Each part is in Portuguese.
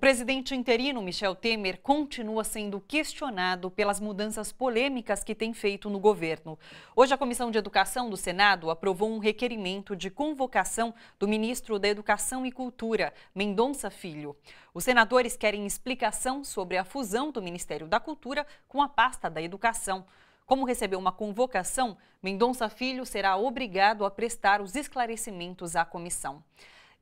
O presidente interino Michel Temer continua sendo questionado pelas mudanças polêmicas que tem feito no governo. Hoje, a Comissão de Educação do Senado aprovou um requerimento de convocação do ministro da Educação e Cultura, Mendonça Filho. Os senadores querem explicação sobre a fusão do Ministério da Cultura com a pasta da Educação. Como recebeu uma convocação, Mendonça Filho será obrigado a prestar os esclarecimentos à comissão.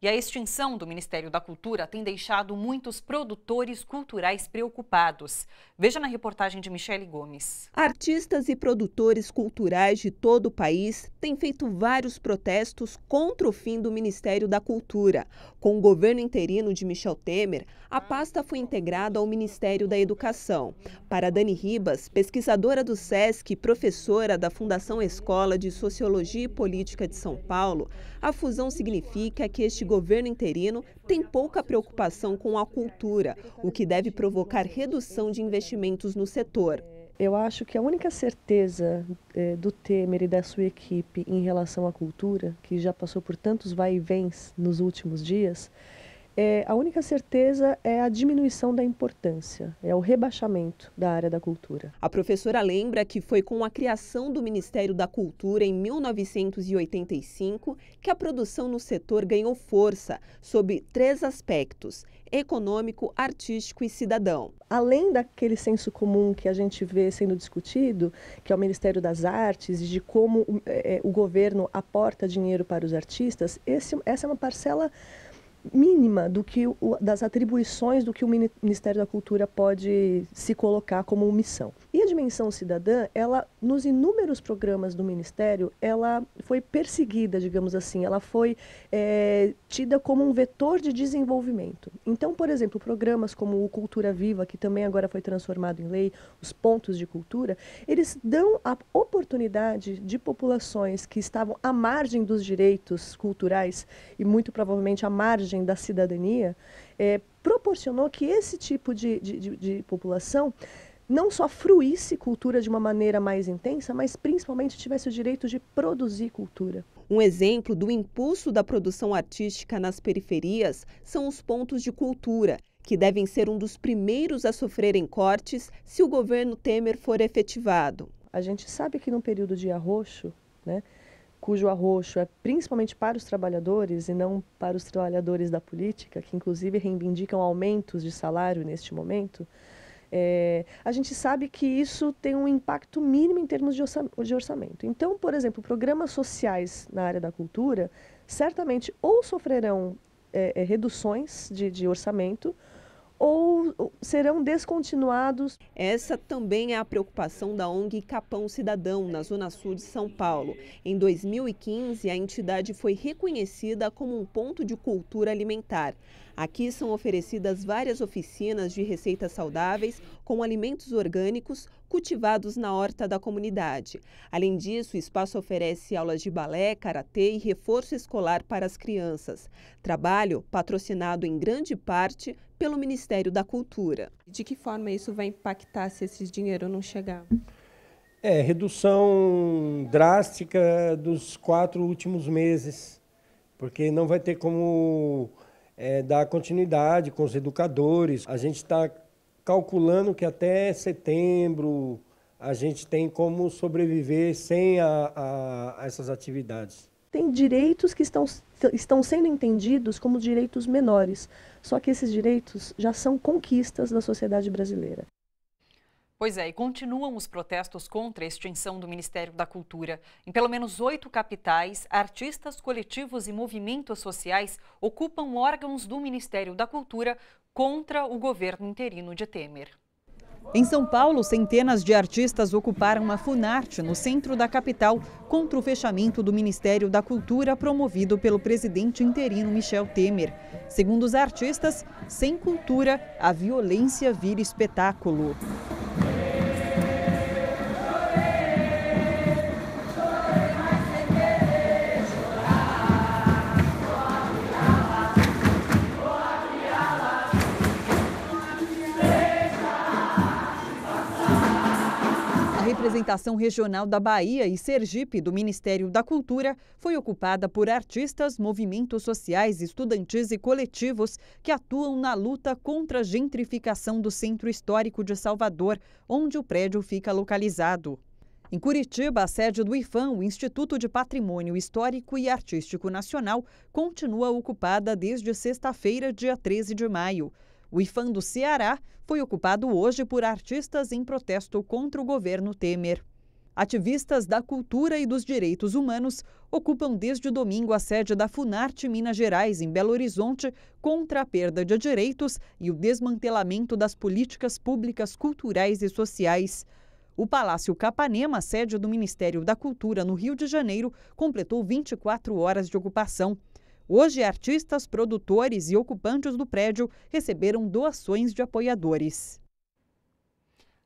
E a extinção do Ministério da Cultura tem deixado muitos produtores culturais preocupados. Veja na reportagem de Michele Gomes. Artistas e produtores culturais de todo o país têm feito vários protestos contra o fim do Ministério da Cultura. Com o governo interino de Michel Temer, a pasta foi integrada ao Ministério da Educação. Para Dani Ribas, pesquisadora do SESC e professora da Fundação Escola de Sociologia e Política de São Paulo, a fusão significa que este governo interino tem pouca preocupação com a cultura, o que deve provocar redução de investimentos no setor. Eu acho que a única certeza é, do Temer e da sua equipe em relação à cultura, que já passou por tantos vai e vens nos últimos dias, é, a única certeza é a diminuição da importância, é o rebaixamento da área da cultura. A professora lembra que foi com a criação do Ministério da Cultura em 1985 que a produção no setor ganhou força, sob três aspectos: econômico, artístico e cidadão. Além daquele senso comum que a gente vê sendo discutido, que é o Ministério das Artes, e de como é, é o governo aporta dinheiro para os artistas, esse, essa é uma parcela mínima do que o, das atribuições do que o Ministério da Cultura pode se colocar como missão. E dimensão cidadã, ela nos inúmeros programas do Ministério, ela foi perseguida, digamos assim, ela foi é, tida como um vetor de desenvolvimento. Então, por exemplo, programas como o Cultura Viva, que também agora foi transformado em lei, os pontos de cultura, eles dão a oportunidade de populações que estavam à margem dos direitos culturais e muito provavelmente à margem da cidadania, é, proporcionou que esse tipo de, de, de, de população não só fruísse cultura de uma maneira mais intensa, mas principalmente tivesse o direito de produzir cultura. Um exemplo do impulso da produção artística nas periferias são os pontos de cultura, que devem ser um dos primeiros a sofrerem cortes se o governo Temer for efetivado. A gente sabe que num período de arroxo, né, cujo arroxo é principalmente para os trabalhadores e não para os trabalhadores da política, que inclusive reivindicam aumentos de salário neste momento, é, a gente sabe que isso tem um impacto mínimo em termos de orçamento. Então, por exemplo, programas sociais na área da cultura certamente ou sofrerão é, é, reduções de, de orçamento ou serão descontinuados. Essa também é a preocupação da ONG Capão Cidadão, na Zona Sul de São Paulo. Em 2015, a entidade foi reconhecida como um ponto de cultura alimentar. Aqui são oferecidas várias oficinas de receitas saudáveis com alimentos orgânicos cultivados na horta da comunidade. Além disso, o espaço oferece aulas de balé, karatê e reforço escolar para as crianças. Trabalho patrocinado em grande parte pelo Ministério da Cultura. De que forma isso vai impactar se esse dinheiro não chegar? É, redução drástica dos quatro últimos meses, porque não vai ter como é, dar continuidade com os educadores. A gente está calculando que até setembro a gente tem como sobreviver sem a, a, a essas atividades. Tem direitos que estão, estão sendo entendidos como direitos menores, só que esses direitos já são conquistas da sociedade brasileira. Pois é, e continuam os protestos contra a extinção do Ministério da Cultura. Em pelo menos oito capitais, artistas, coletivos e movimentos sociais ocupam órgãos do Ministério da Cultura contra o governo interino de Temer. Em São Paulo, centenas de artistas ocuparam a Funarte, no centro da capital, contra o fechamento do Ministério da Cultura promovido pelo presidente interino Michel Temer. Segundo os artistas, sem cultura, a violência vira espetáculo. representação regional da Bahia e Sergipe do Ministério da Cultura foi ocupada por artistas, movimentos sociais, estudantes e coletivos que atuam na luta contra a gentrificação do Centro Histórico de Salvador, onde o prédio fica localizado. Em Curitiba, a sede do IFAM, o Instituto de Patrimônio Histórico e Artístico Nacional, continua ocupada desde sexta-feira, dia 13 de maio. O IFAM do Ceará foi ocupado hoje por artistas em protesto contra o governo Temer. Ativistas da cultura e dos direitos humanos ocupam desde domingo a sede da Funarte Minas Gerais, em Belo Horizonte, contra a perda de direitos e o desmantelamento das políticas públicas culturais e sociais. O Palácio Capanema, sede do Ministério da Cultura no Rio de Janeiro, completou 24 horas de ocupação. Hoje, artistas, produtores e ocupantes do prédio receberam doações de apoiadores.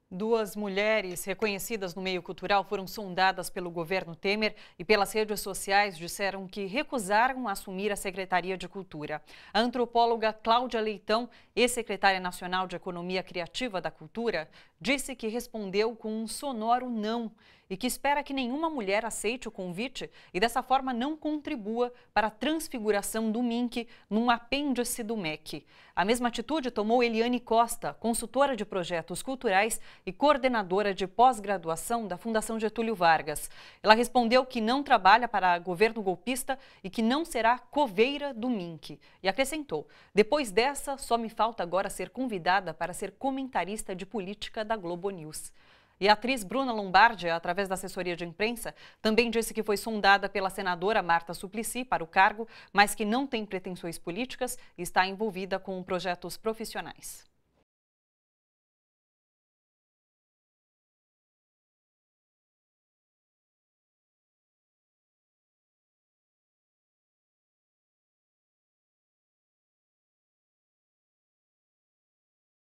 Duas mulheres reconhecidas no meio cultural foram sondadas pelo governo Temer e pelas redes sociais disseram que recusaram assumir a Secretaria de Cultura. A antropóloga Cláudia Leitão, ex-secretária nacional de Economia Criativa da Cultura, disse que respondeu com um sonoro não e que espera que nenhuma mulher aceite o convite e dessa forma não contribua para a transfiguração do MINC num apêndice do MEC. A mesma atitude tomou Eliane Costa, consultora de projetos culturais e coordenadora de pós-graduação da Fundação Getúlio Vargas. Ela respondeu que não trabalha para governo golpista e que não será coveira do MINC. E acrescentou: depois dessa, só me falta agora ser convidada para ser comentarista de política da da Globo News. E a atriz Bruna Lombardi, através da assessoria de imprensa, também disse que foi sondada pela senadora Marta Suplicy para o cargo, mas que não tem pretensões políticas e está envolvida com projetos profissionais.